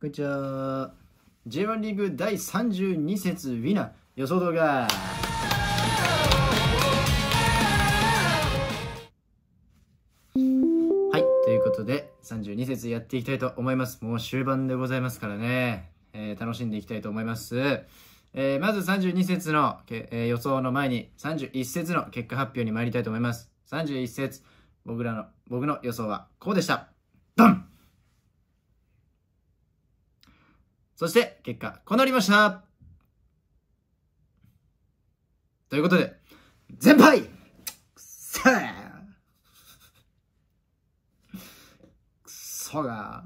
こんにちは。J1 リーグ第32節ウィナー予想動画。はい、ということで32節やっていきたいと思いますもう終盤でございますからね、えー、楽しんでいきたいと思います、えー、まず32節の、えー、予想の前に31節の結果発表に参りたいと思います31節僕らの僕の予想はこうでしたドンそして、結果、こうなりましたということで、全敗くせくそが。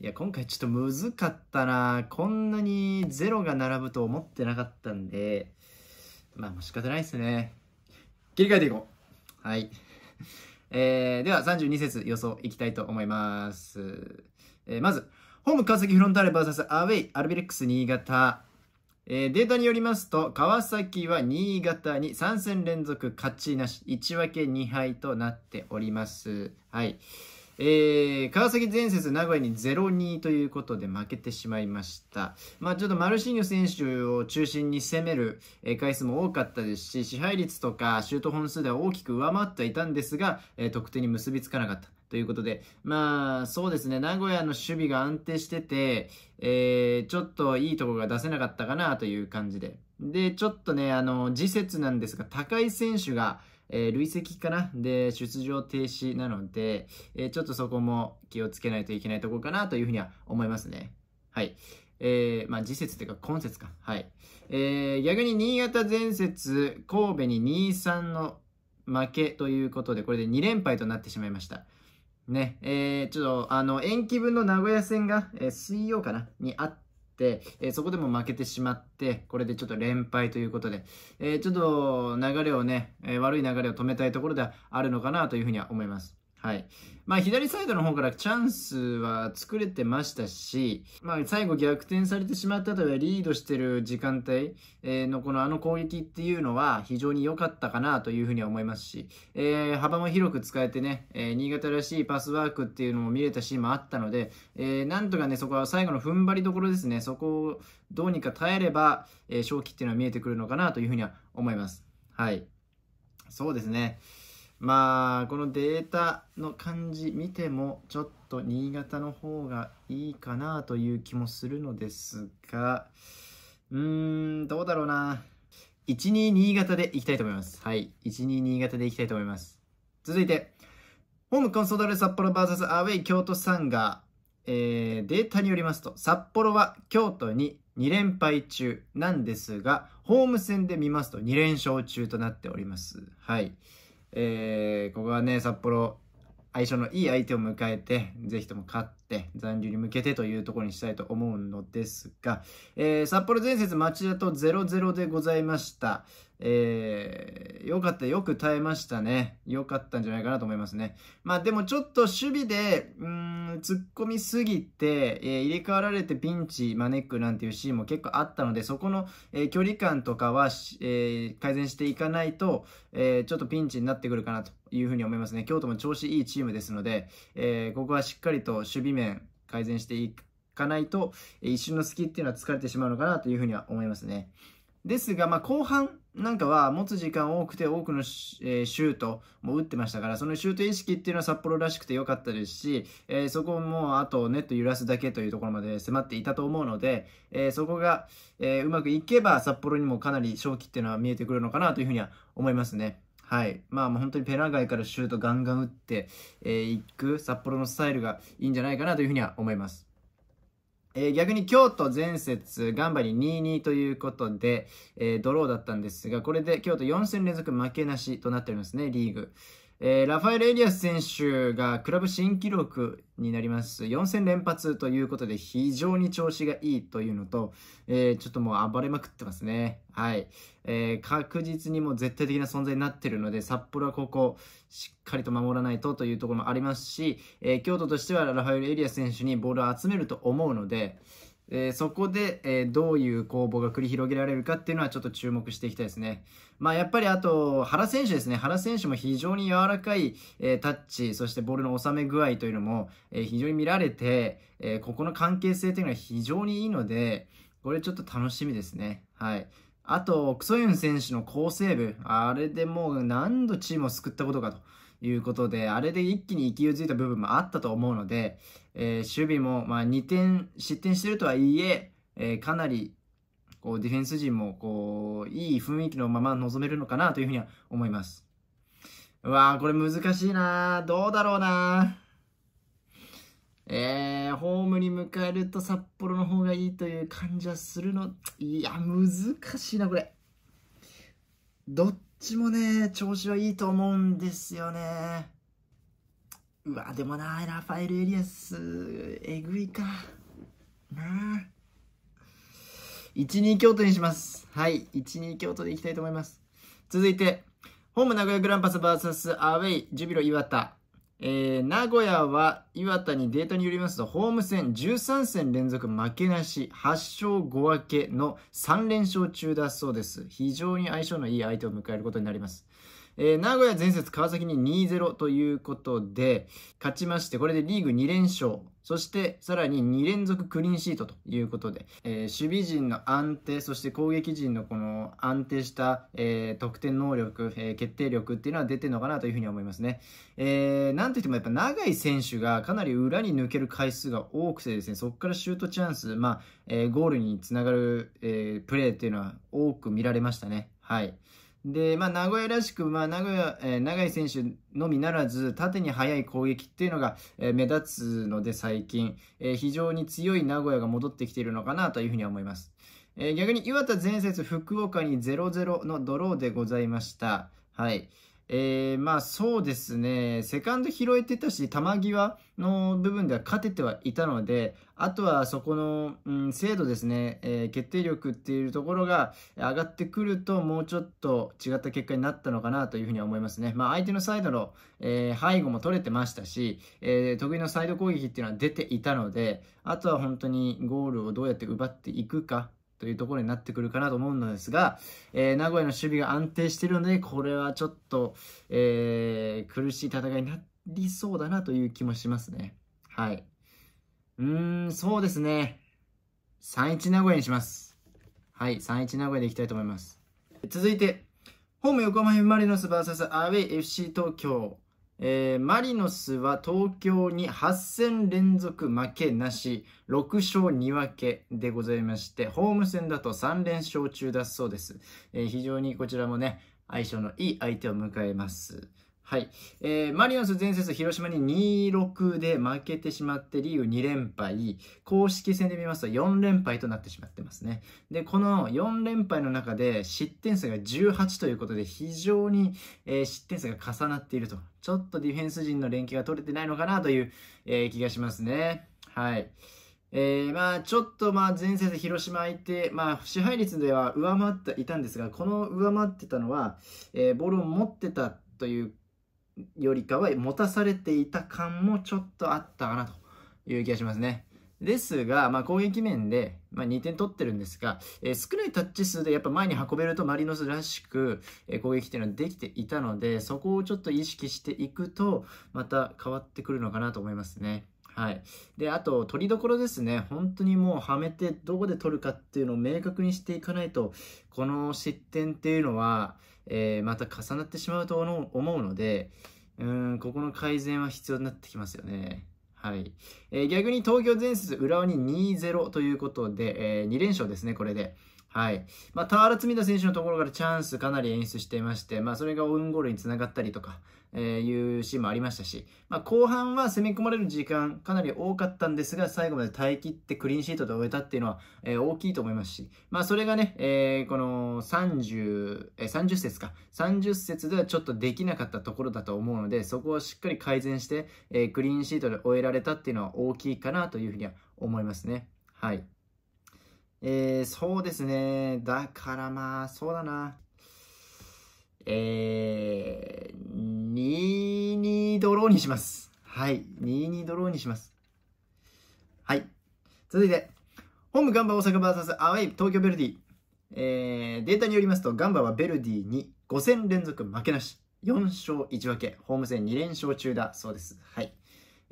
いや、今回ちょっとむずかったなこんなにゼロが並ぶと思ってなかったんで、まあ、もう仕方ないですね。切り替えていこう。はい。えー、では32節予想いきたいと思います。えー、まず、ホーム川崎フロンターレ VS アウェイアルビレックス新潟。えー、データによりますと、川崎は新潟に3戦連続勝ちなし、1分け2敗となっております。はい。えー、川崎前節名古屋に0-2ということで負けてしまいました。まあちょっとマルシーニョ選手を中心に攻める回数も多かったですし、支配率とかシュート本数では大きく上回ってはいたんですが、得点に結びつかなかった。ということで、まあ、そうですね、名古屋の守備が安定してて、えー、ちょっといいとこが出せなかったかなという感じで。で、ちょっとね、あの、次節なんですが、高井選手が、えー、累積かなで、出場停止なので、えー、ちょっとそこも気をつけないといけないとこかなというふうには思いますね。はい。えー、まあ、次節というか今節か。はい。えー、逆に新潟前節、神戸に2-3の負けということで、これで2連敗となってしまいました。ね、えー、ちょっと、あの、延期分の名古屋戦が、えー、水曜かなにあって、えー、そこでも負けてしまって、これでちょっと連敗ということで、えちょっと流れをね、え悪い流れを止めたいところではあるのかなというふうには思います。はい。まあ、左サイドの方からチャンスは作れてましたし、まあ、最後逆転されてしまったとはリードしてる時間帯のこのあの攻撃っていうのは非常に良かったかなというふうには思いますし、えー、幅も広く使えてね、えー、新潟らしいパスワークっていうのも見れたシーンもあったので、えー、なんとかね、そこは最後の踏ん張りどころですね、そこをどうにか耐えれば、えー、正っていうのは見えてくるのかなというふうには思います。はい。そうですね。まあこのデータの感じ見てもちょっと新潟の方がいいかなという気もするのですがうーんどうだろうな12新潟でいきたいと思いますはい12新潟でいきたいと思います続いてホームコンソドール札幌 VS アウェイ京都サンガえー、データによりますと札幌は京都に2連敗中なんですがホーム戦で見ますと2連勝中となっておりますはいえー、ここはね、札幌、相性のいい相手を迎えて、ぜひとも勝って、残留に向けてというところにしたいと思うのですが、えー、札幌前節町田と0-0でございました。えー、よかった、よく耐えましたね。よかったんじゃないかなと思いますね。まあでもちょっと守備で、うん、突っ込みすぎて、えー、入れ替わられてピンチ招くなんていうシーンも結構あったので、そこの、えー、距離感とかは、え改善していかないと、えちょっとピンチになってくるかなというふうに思いますね。京都も調子いいチームですので、えー、ここはしっかりと守備面改善していかないと、一瞬の隙っていうのは疲れてしまうのかなというふうには思いますね。ですが、まあ、後半なんかは持つ時間多くて多くのシ,、えー、シュートも打ってましたから、そのシュート意識っていうのは札幌らしくて良かったですし、えー、そこもあとネット揺らすだけというところまで迫っていたと思うので、えー、そこが、えうまくいけば札幌にもかなり勝機っていうのは見えてくるのかなというふうには思いますね。はい。まあ、もう本当にペナ外からシュートガンガン打ってい、えー、く札幌のスタイルがいいんじゃないかなというふうには思います。えー、逆に京都前節、ガンバに2-2ということで、えー、ドローだったんですが、これで京都4戦連続負けなしとなっておりますね、リーグ。えー、ラファエル・エリアス選手がクラブ新記録になります4戦連発ということで非常に調子がいいというのと、えー、ちょっともう暴れまくってますね。はい、えー、確実にもう絶対的な存在になってるので札幌はここしっかりと守らないとというところもありますし、え京都としてはラファエル・エリアス選手にボールを集めると思うので、えー、そこで、えー、どういう攻防が繰り広げられるかっていうのはちょっと注目していきたいですね。まあ、やっぱりあと、原選手ですね。原選手も非常に柔らかい、えー、タッチ、そしてボールの収め具合というのも、え非常に見られて、えここの関係性というのは非常にいいので、これちょっと楽しみですね。はい。あと、クソユン選手の好セーブ。あれでもう何度チームを救ったことかと。いうことで、あれで一気に勢いづいた部分もあったと思うので、えー、守備も、まあ、2点失点してるとはいええー、かなりこうディフェンス陣もこういい雰囲気のまま臨めるのかなというふうには思います。うわー、これ難しいなどうだろうなえー、ホームに迎えると札幌の方がいいという感じはするの。いや、難しいな、これ。どっちもね、調子はいいと思うんですよね。うわ、でもな、ラファエル・エリアス、えぐいか。な1-2京都にします。はい、1-2京都でいきたいと思います。続いて、ホーム名古屋グランパス VS アウェイ、ジュビロ岩田。えー、名古屋は岩田にデータによりますと、ホーム戦13戦連続負けなし、8勝5分けの3連勝中だそうです。非常に相性のいい相手を迎えることになります。えー、名古屋前節川崎に2-0ということで、勝ちまして、これでリーグ2連勝。そしてさらに2連続クリーンシートということで、えー、守備陣の安定、そして攻撃陣のこの安定した、えー、得点能力、えー、決定力っていうのは出てるのかなというふうに思いますね。えー、なんといってもやっぱ長い選手がかなり裏に抜ける回数が多くてですね、そこからシュートチャンス、まあ、えー、ゴールにつながる、えー、プレーっていうのは多く見られましたね。はい。で、まあ、名古屋らしく、まあ、名古屋、えー、長井選手のみならず、縦に速い攻撃っていうのが、えー、目立つので、最近、えー、非常に強い名古屋が戻ってきているのかなというふうに思います。えー、逆に、岩田前節、福岡に0-0のドローでございました。はい。えー、まあそうですね、セカンド拾えてたし、球際の部分では勝ててはいたので、あとはそこの、うん、精度ですね、えー、決定力っていうところが上がってくると、もうちょっと違った結果になったのかなというふうには思いますね。まあ相手のサイドの、えー、背後も取れてましたし、え得意のサイド攻撃っていうのは出ていたので、あとは本当にゴールをどうやって奪っていくかというところになってくるかなと思うのですが、えー、名古屋の守備が安定しているので、これはちょっと、えー、苦しい戦いになりそうだなという気もしますね。はい。うーん、そうですね。3-1名古屋にします。はい、3-1名古屋でいきたいと思います。続いて、ホーム横浜 F・ マリノス VS アウェイ FC 東京。えー、マリノスは東京に8戦連続負けなし、6勝2分けでございまして、ホーム戦だと3連勝中だそうです。えー、非常にこちらもね、相性のいい相手を迎えます。はい。えー、マリノス前節広島に2-6で負けてしまってリーグ2連敗、公式戦で見ますと4連敗となってしまってますね。で、この4連敗の中で失点数が18ということで非常に、えー、失点数が重なっていると。ちょっとディフェンス陣の連携が取れてないのかなという、えー、気がしますね。はい。えー、まあちょっとまあ前節広島相手、まあ、支配率では上回っていたんですが、この上回ってたのは、えー、ボールを持ってたというよりかは持たされていた感もちょっとあったかなという気がしますね。ですが、まあ、攻撃面で、まあ、2点取ってるんですが、えー、少ないタッチ数でやっぱ前に運べるとマリノスらしく、えー、攻撃っていうのはできていたのでそこをちょっと意識していくとまた変わってくるのかなと思いますね。はい、であと、取りどころですね、本当にもうはめてどこで取るかっていうのを明確にしていかないと、この失点っていうのは、えー、また重なってしまうと思うので、うんここの改善は必要になってきますよね。はいえー、逆に東京前節浦和に2-0ということで、えー、2連勝ですね、これで。はい。まあ、ターラ・ツミダ選手のところからチャンスかなり演出していまして、まあ、それがオウンゴールにつながったりとか、えー、いうシーンもありましたし、まあ、後半は攻め込まれる時間かなり多かったんですが、最後まで耐え切ってクリーンシートで終えたっていうのは、えー、大きいと思いますし、まあ、それがね、えー、この30、えー、30節か、30節ではちょっとできなかったところだと思うので、そこをしっかり改善して、えー、クリーンシートで終えられたっていうのは大きいかなというふうには思いますね。はい。えー、そうですね。だからまあ、そうだな。えー、2-2ドローにします。はい。2-2ドローにします。はい。続いて、ホームガンバ大阪 VS アウェイ東京ベルディ。えー、データによりますと、ガンバはベルディに5戦連続負けなし。4勝1分け。ホーム戦2連勝中だそうです。はい。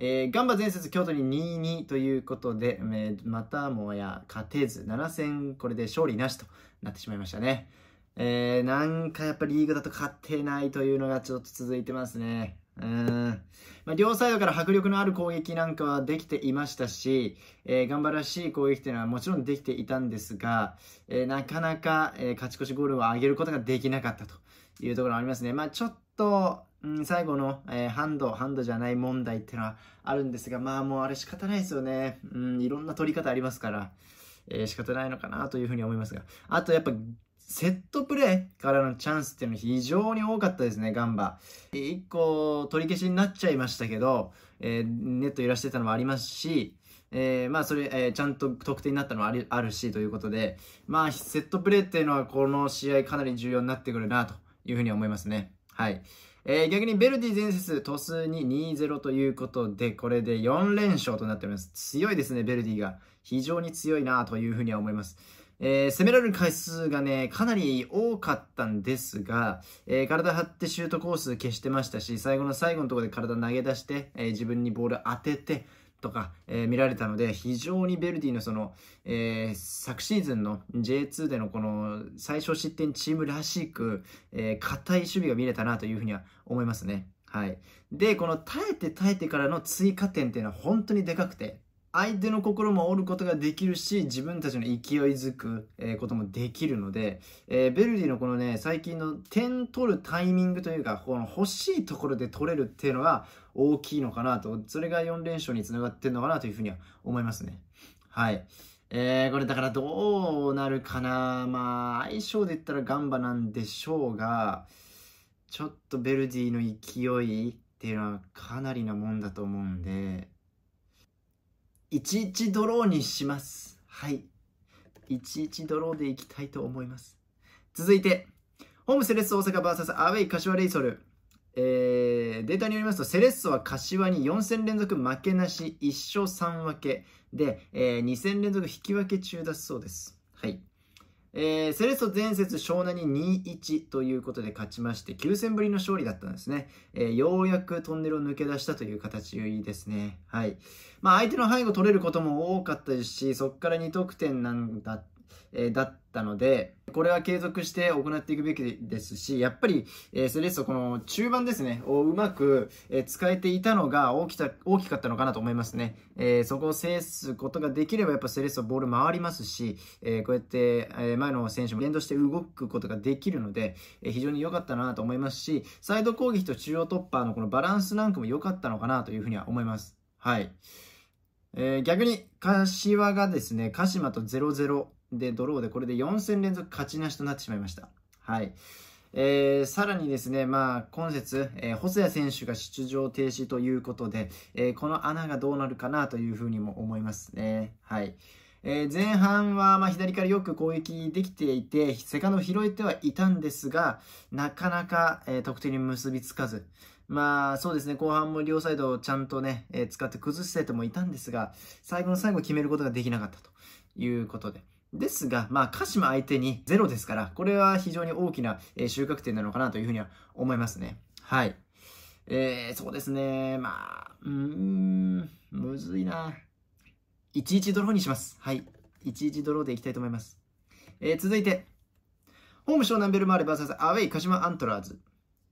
えー、ガンバ前節京都に2-2ということで、えー、またもや勝てず、7戦これで勝利なしとなってしまいましたね。えー、なんかやっぱりリーグだと勝ってないというのがちょっと続いてますね。うん。まあ、両サイドから迫力のある攻撃なんかはできていましたし、えー、頑張らしい攻撃というのはもちろんできていたんですが、えー、なかなか、えー、勝ち越しゴールを上げることができなかったというところがありますね。まあ、ちょっと、うん、最後の、えー、ハンド、ハンドじゃない問題っていうのはあるんですが、まあもうあれ仕方ないですよね。うん、いろんな取り方ありますから、えー、仕方ないのかなというふうに思いますが。あとやっぱ、セットプレーからのチャンスっていうのは非常に多かったですね、ガンバ。1個取り消しになっちゃいましたけど、えー、ネット揺らしてたのもありますし、えー、まあそれ、えー、ちゃんと得点になったのはあるあるしということで、まあセットプレーっていうのはこの試合かなり重要になってくるなというふうに思いますね。はい。えー、逆にベルディ前節、トスに2-0ということで、これで4連勝となっております。強いですね、ベルディが。非常に強いなというふうには思います。えー、攻められる回数がね、かなり多かったんですが、えー、体張ってシュートコース消してましたし、最後の最後のところで体投げ出して、えー、自分にボール当てて、とか、えー、見られたので、非常にベルディのその、えー、昨シーズンの J2 でのこの最小失点チームらしく、えー、硬い守備が見れたなというふうには思いますね。はい。で、この耐えて耐えてからの追加点っていうのは本当にでかくて、相手の心も折ることができるし、自分たちの勢いづく、えこともできるので、えー、ベルディのこのね、最近の点取るタイミングというか、この欲しいところで取れるっていうのは、大きいのかなと、それが4連勝につながってんのかなというふうには思いますね。はい。えー、これだからどうなるかな。まあ、相性で言ったらガンバなんでしょうが、ちょっとベルディの勢いっていうのはかなりなもんだと思うんで、11ドローにします。はい。11ドローでいきたいと思います。続いて、ホームセレッソ大阪 VS アウェイ柏レイソル。えー、データによりますと、セレッソは柏に4戦連続負けなし、1勝3分けで、えー、2戦連続引き分け中だそうです。はい。えー、セレッソ前節湘南に2-1ということで勝ちまして9戦ぶりの勝利だったんですね、えー、ようやくトンネルを抜け出したという形ですねはいまあ相手の背後取れることも多かったですしそこから2得点なんだえだったので、これは継続して行っていくべきですし、やっぱり、えセレッソこの中盤ですね、をうまく、え使えていたのが大きた大きかったのかなと思いますね。えそこを制すことができれば、やっぱセレッソボール回りますし、えこうやって、え前の選手も連動して動くことができるので、え非常に良かったなと思いますし、サイド攻撃と中央突破のこのバランスなんかも良かったのかなというふうには思います。はい。えー、逆に、柏がですね、鹿島と0-0でドローで、これで4戦連続勝ちなしとなってしまいました。はい。えー、さらにですね、まあ、今節、えー、細谷選手が出場停止ということで、えー、この穴がどうなるかなというふうにも思いますね。はい。えー、前半はま左からよく攻撃できていて、セカンドを拾えてはいたんですが、なかなか、え得点に結びつかず、まあそうですね、後半も両サイドをちゃんとね、えー、使って崩しててもいたんですが、最後の最後決めることができなかったということで。ですが、まあ、鹿島相手にゼロですから、これは非常に大きな収穫点なのかなというふうには思いますね。はい。えー、そうですね。まあ、うん、むずいな。11ドローにします。はい。11ドローでいきたいと思います。えー、続いて、ホーム湘南ベルマーレ VS アウェイ鹿島アントラーズ。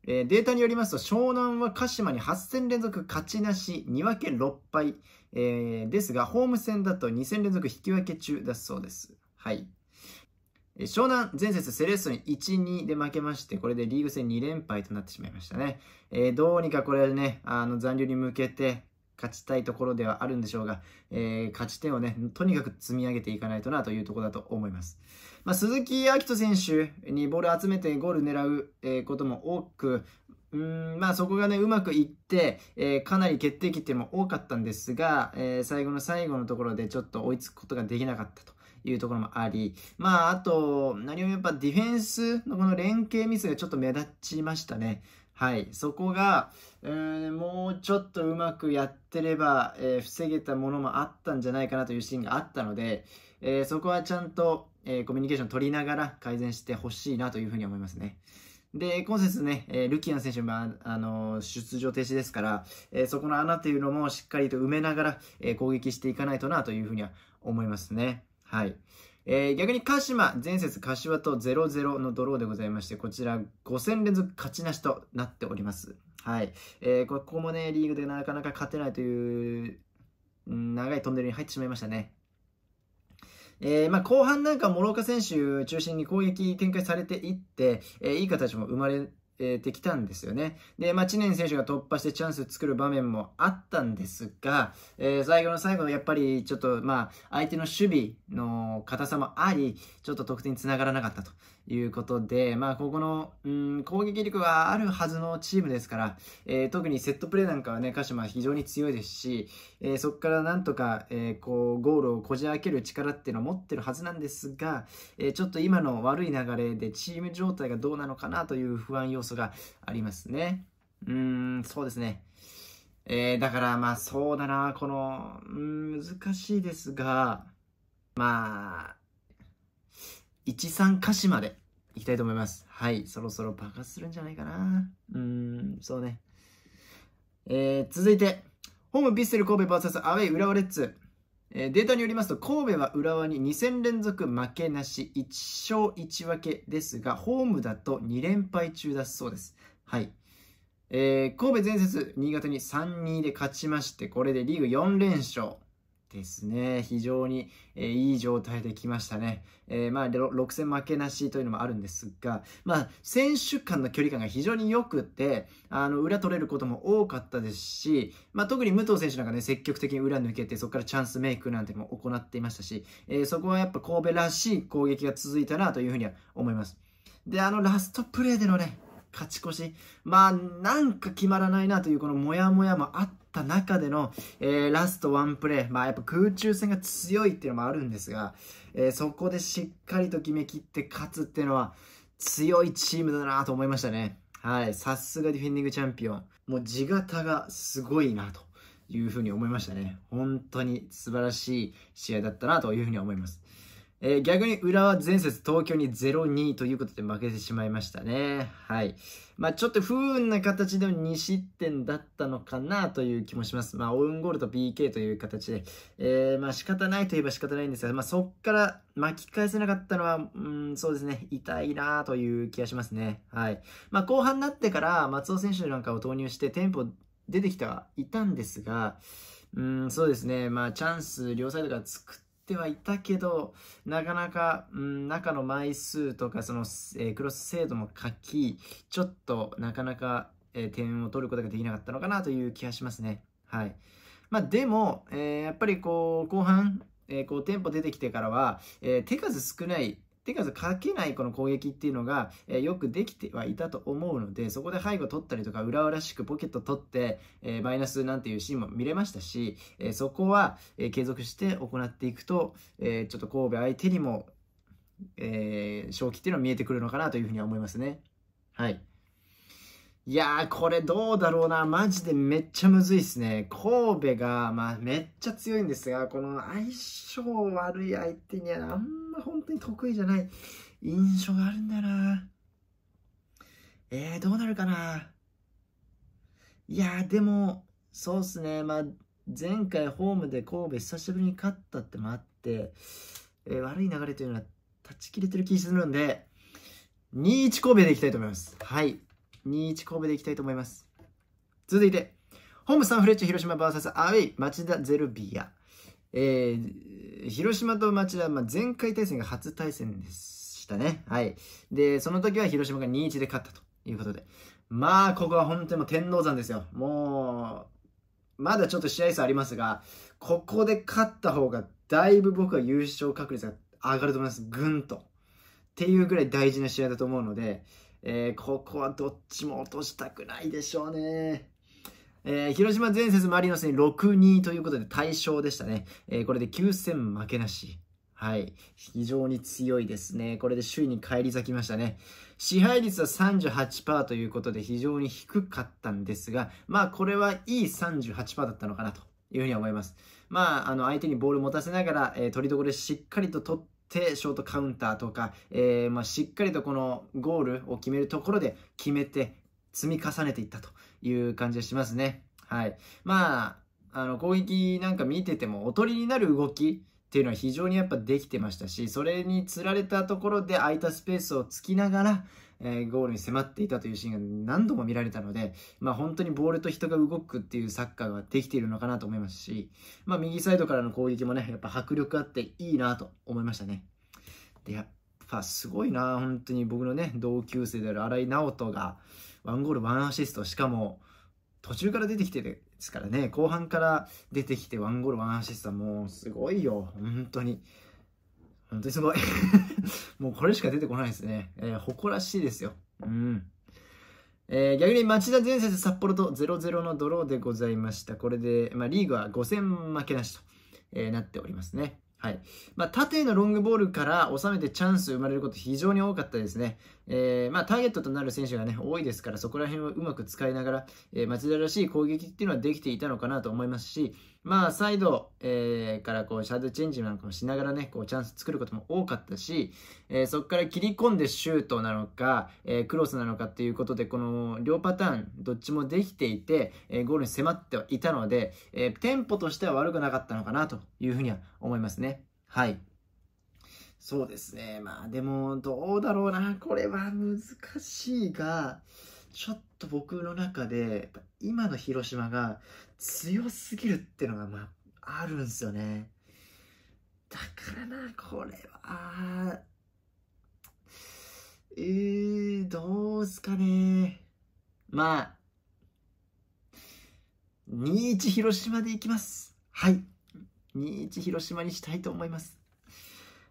えー、データによりますと、湘南は鹿島に8戦連続勝ちなし、2分け6敗、えー、ですが、ホーム戦だと2戦連続引き分け中だそうです。はい。湘南前節セレッソに1-2で負けまして、これでリーグ戦2連敗となってしまいましたね。えー、どうにかこれね、あの残留に向けて勝ちたいところではあるんでしょうが、えー、勝ち点をね、とにかく積み上げていかないとなというところだと思います。まあ、鈴木明人選手にボール集めてゴール狙う、えことも多く、うんまあ、そこがね、うまくいって、えー、かなり決定機っていうのも多かったんですが、え最後の最後のところでちょっと追いつくことができなかったと。いうところもあり、まあ、あと、何よりやっぱディフェンスのこの連携ミスがちょっと目立ちましたね。はい、そこが、うん、もうちょっとうまくやってれば、えー、防げたものもあったんじゃないかなというシーンがあったので、えー、そこはちゃんと、えー、コミュニケーション取りながら改善してほしいなというふうに思いますね。で、今節ね、えー、ルキアン選手も、まあ、あのー、出場停止ですから、えー、そこの穴というのもしっかりと埋めながら、え攻撃していかないとなというふうには思いますね。はい。えー、逆に鹿島、前節柏と0-0のドローでございまして、こちら5戦連続勝ちなしとなっております。はい。えー、ここもね、リーグでなかなか勝てないという、長いトンネルに入ってしまいましたね。えーまあ、後半なんか諸岡選手中心に攻撃展開されていって、えー、いい形も生まれえてきたんですよね。で、まあ、知念選手が突破してチャンスを作る場面もあったんですが、えー、最後の最後、やっぱりちょっと、まあ、相手の守備の硬さもあり、ちょっと得点につながらなかったということで、まあ、ここの、うん、攻撃力はあるはずのチームですから、えー、特にセットプレーなんかはね、鹿島は非常に強いですし、えー、そこからなんとか、えー、こう、ゴールをこじ開ける力っていうのを持ってるはずなんですが、えちょっと今の悪い流れでチーム状態がどうなのかなという不安要素がありますね。うん、そうですね。えー、だからまあそうだな、この、うん、難しいですが、まあ、13歌詞までいきたいと思います。はい、そろそろ爆発するんじゃないかな。うーん、そうね。えー、続いて、ホームヴィッセル神戸 VS アウェイ浦和レッズ。えー、データによりますと、神戸は浦和に2戦連続負けなし、1勝1分けですが、ホームだと2連敗中だそうです。はい。えー、神戸前節、新潟に3-2で勝ちまして、これでリーグ4連勝。ですね。非常に、えー、いい状態で来ましたね。えー、まあ、6戦負けなしというのもあるんですが、まあ、選手間の距離感が非常に良くて、あの、裏取れることも多かったですし、まあ、特に武藤選手なんかね、積極的に裏抜けて、そこからチャンスメイクなんてのも行っていましたし、えー、そこはやっぱ神戸らしい攻撃が続いたなというふうには思います。で、あの、ラストプレーでのね、勝ち越し。まあ、なんか決まらないなというこのモヤモヤもあった中での、えー、ラストワンプレー。まあ、やっぱ空中戦が強いっていうのもあるんですが、えー、そこでしっかりと決め切って勝つっていうのは、強いチームだなと思いましたね。はい。さすがディフェンディングチャンピオン。もう地形がすごいなというふうに思いましたね。本当に素晴らしい試合だったなというふうに思います。えー、逆に浦和前節東京に0-2ということで負けてしまいましたね。はい。まあちょっと不運な形での2失点だったのかなという気もします。まあオウンゴールと PK という形で、えー、まあ仕方ないといえば仕方ないんですが、まあそっから巻き返せなかったのは、うん、そうですね、痛いなという気がしますね。はい。まあ後半になってから松尾選手なんかを投入してテンポ出てきてはいたんですが、うん、そうですね、まあチャンス両サイドから作って、ってはいたけど、なかなか、うん、中の枚数とか、その、えー、クロス精度も書き、ちょっとなかなか、えー、点を取ることができなかったのかなという気がしますね。はい。まあ、でも、えー、やっぱりこう、後半、えー、こうテンポ出てきてからは、えー、手数少ないっていうか、かけないこの攻撃っていうのが、えよくできてはいたと思うので、そこで背後取ったりとか、裏らしくポケット取って、えマイナスなんていうシーンも見れましたし、えそこは、え継続して行っていくと、えちょっと神戸相手にも、えー、正気っていうのは見えてくるのかなというふうには思いますね。はい。いやー、これどうだろうな。マジでめっちゃむずいっすね。神戸が、まあ、めっちゃ強いんですが、この相性悪い相手にはあんま本当に得意じゃない印象があるんだよな。えー、どうなるかな。いやー、でも、そうっすね。まあ、前回ホームで神戸久しぶりに勝ったってもあって、えー、悪い流れというのは断ち切れてる気するんで、2-1神戸でいきたいと思います。はい。2-1神戸でいきたいと思います。続いて、ホームサンフレッチェ広島 VS アウェイ町田ゼルビア。えー、広島と町田、まあ、前回対戦が初対戦でしたね。はい。で、その時は広島が2-1で勝ったということで。まあ、ここは本当にもう天王山ですよ。もう、まだちょっと試合数ありますが、ここで勝った方が、だいぶ僕は優勝確率が上がると思います。ぐんと。っていうぐらい大事な試合だと思うので、えー、ここはどっちも落としたくないでしょうね。えー、広島前節マリノスに6-2ということで大勝でしたね。えー、これで9戦負けなし。はい。非常に強いですね。これで首位に返り咲きましたね。支配率は38%ということで非常に低かったんですが、まあこれはいい38%だったのかなというふうに思います。まあ、あの相手にボール持たせながら、えー、取りどころでしっかりと取って、ってショートカウンターとか、えー、まあ、しっかりとこのゴールを決めるところで決めて積み重ねていったという感じがしますね。はい。まあ、あの攻撃なんか見ててもおとりになる動きっていうのは非常にやっぱできてましたし、それにつられたところで空いたスペースをつきながら、えー、ゴールに迫っていたというシーンが何度も見られたので、まあ、本当にボールと人が動くっていうサッカーができているのかなと思いますし、まあ、右サイドからの攻撃もねやっぱ迫力あっていいなと思いましたね。でやっぱすごいな本当に僕のね同級生である新井直人が1ゴール1アシストしかも途中から出てきてるですからね後半から出てきて1ゴール1アシストはもうすごいよ本当に。本当にすごいもうこれしか出てこないですね。えー、誇らしいですよ。うん。えー、逆に町田前節札幌と0-0のドローでございました。これで、まあ、リーグは5戦負けなしと、えー、なっておりますね。はい。まあ、縦のロングボールから収めてチャンス生まれること非常に多かったですね。えー、まあ、ターゲットとなる選手がね、多いですから、そこら辺をうまく使いながら、えー、町田らしい攻撃っていうのはできていたのかなと思いますし、まあ、サイド、えー、からこうシャドーチェンジなんかもしながらね、こうチャンス作ることも多かったし、えー、そこから切り込んでシュートなのか、えー、クロスなのかっていうことで、この両パターン、どっちもできていて、えゴールに迫ってはいたので、えテンポとしては悪くなかったのかなというふうには思いますね。はい。そうですね。まあ、でも、どうだろうな。これは難しいが、ちょっと僕の中で今の広島が強すぎるっていうのが、まあ、あるんですよねだからなこれはえー、どうすかねまあ2-1広島でいきますはい2-1広島にしたいと思います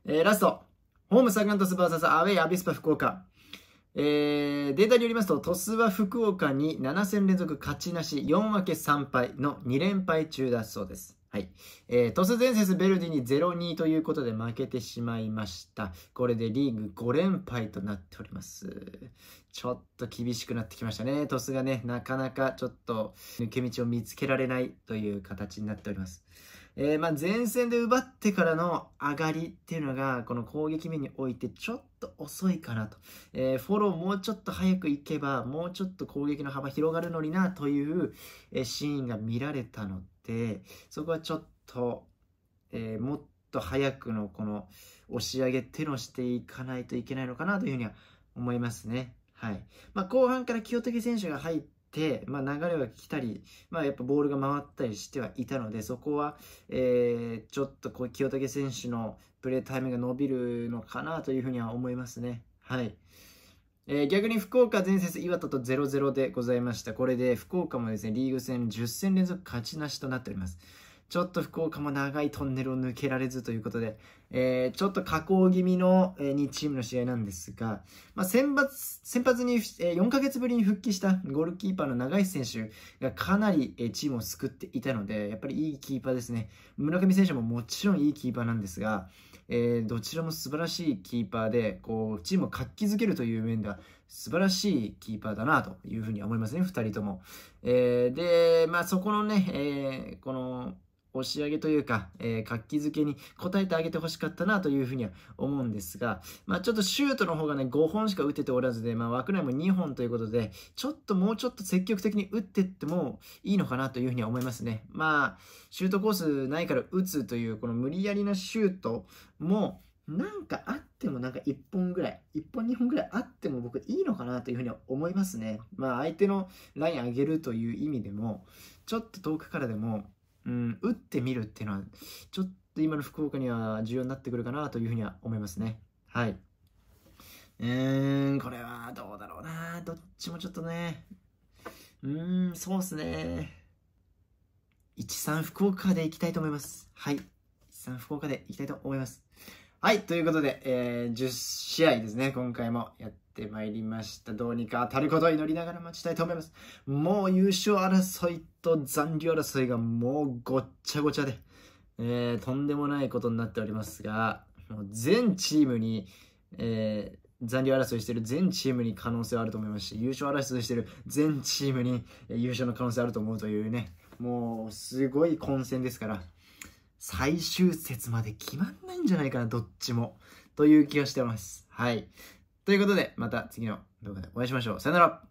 えー、ラストホームサガン鳥ス VS アウェイアビスパ福岡えー、データによりますと、鳥栖は福岡に7戦連続勝ちなし、4分け3敗の2連敗中だそうです。鳥栖前節ベルディに0-2ということで負けてしまいました。これでリーグ5連敗となっております。ちょっと厳しくなってきましたね。鳥栖がね、なかなかちょっと抜け道を見つけられないという形になっております。えー、ま前線で奪ってからの上がりっていうのが、この攻撃面においてちょっと遅いかなと。えー、フォローもうちょっと早く行けば、もうちょっと攻撃の幅広がるのになという、えシーンが見られたので、そこはちょっと、えー、もっと早くのこの押し上げ手のしていかないといけないのかなというふうには思いますね。はい。まあ、後半から清武選手が入って、、まあ、流れは来たり、まあ、やっぱボールが回ったりしてはいたので、そこは、えー、ちょっとこう清武選手のプレータイムが伸びるのかなというふうには思いますね。はい。えー、逆に福岡前節岩田と0-0でございました。これで福岡もですね、リーグ戦10戦連続勝ちなしとなっております。ちょっと福岡も長いトンネルを抜けられずということで、えー、ちょっと下降気味の2チームの試合なんですが、まあ、先発、先発に4ヶ月ぶりに復帰したゴールキーパーの長石選手がかなりチームを救っていたので、やっぱりいいキーパーですね。村上選手ももちろんいいキーパーなんですが、えー、どちらも素晴らしいキーパーで、こう、チームを活気づけるという面では、素晴らしいキーパーだなというふうに思いますね、2人とも。えー、で、まあそこのね、えー、この、押し上げというか、えー、活気づけに応えてあげてほしかったなというふうには思うんですが、まあ、ちょっとシュートの方がね、5本しか打てておらずで、まあ、枠内も2本ということで、ちょっともうちょっと積極的に打ってってもいいのかなというふうには思いますね。まあ、シュートコースないから打つという、この無理やりなシュートも、なんかあってもなんか1本ぐらい、1本2本ぐらいあっても僕いいのかなというふうに思いますね。まあ相手のライン上げるという意味でも、ちょっと遠くからでもうん、打ってみるっていうのは、ちょっと今の福岡には重要になってくるかなというふうには思いますね。はい。うーん、これはどうだろうな。どっちもちょっとね。うーん、そうっすね。13福岡で行きたいと思います。はい。13福岡で行きたいと思います。はい、ということで、えー、10試合ですね、今回もやってまいりました。どうにか当たることを祈りながら待ちたいと思います。もう優勝争いと残留争いがもうごっちゃごちゃで、えー、とんでもないことになっておりますが、もう全チームに、えー、残留争いしてる全チームに可能性はあると思いますし、優勝争いしてる全チームに優勝の可能性あると思うというね、もうすごい混戦ですから、最終節まで決まんないんじゃないかな、どっちも。という気がしてます。はい。ということで、また次の動画でお会いしましょう。さよなら